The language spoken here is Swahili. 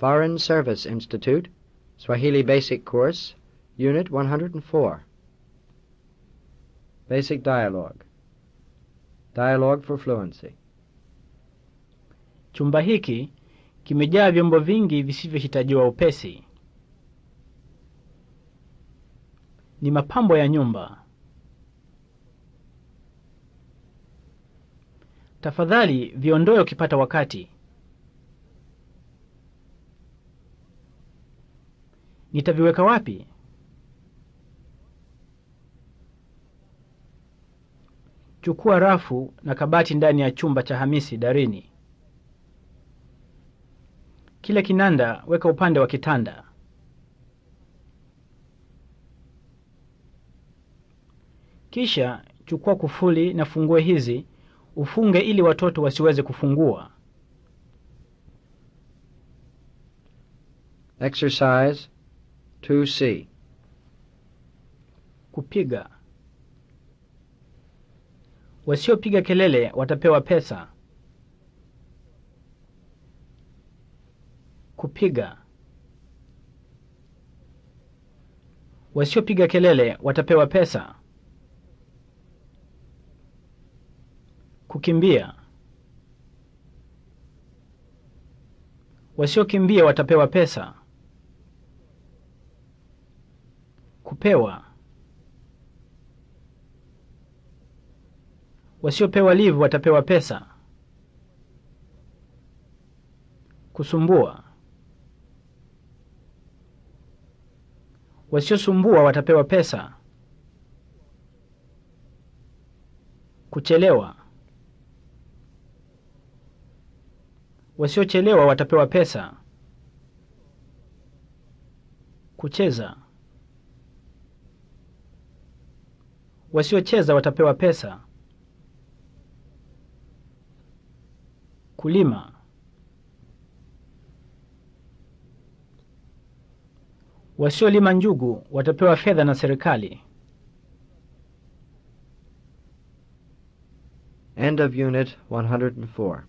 Foreign Service Institute, Swahili Basic Course, Unit 104. Basic Dialogue. Dialogue for Fluency. Chumba hiki kimejaa vyombo vingi visivyohitajiwa upesi. Ni mapambo ya nyumba. Tafadhali viondoe ukipata wakati. nitaviweka wapi? Chukua rafu na kabati ndani ya chumba cha Hamisi darini. Kile kinanda weka upande wa kitanda. Kisha chukua kufuli na fungue hizi ufunge ili watoto wasiweze kufungua. Exercise to see. Kupiga. Wasiopiga kelele watapewa pesa. Kupiga. Wasiopiga kelele watapewa pesa. Kukimbia. Wasiokimbia watapewa pesa. kupewa. Wasiopewa leave watapewa pesa. Kusumbua. Wasiosumbua watapewa pesa. Kuchelewa. Wasiochelewa watapewa pesa. Kucheza. Wasiocheza watapewa pesa. Kulima. Wasiolima njugu watapewa fedha na serikali. End of unit 104.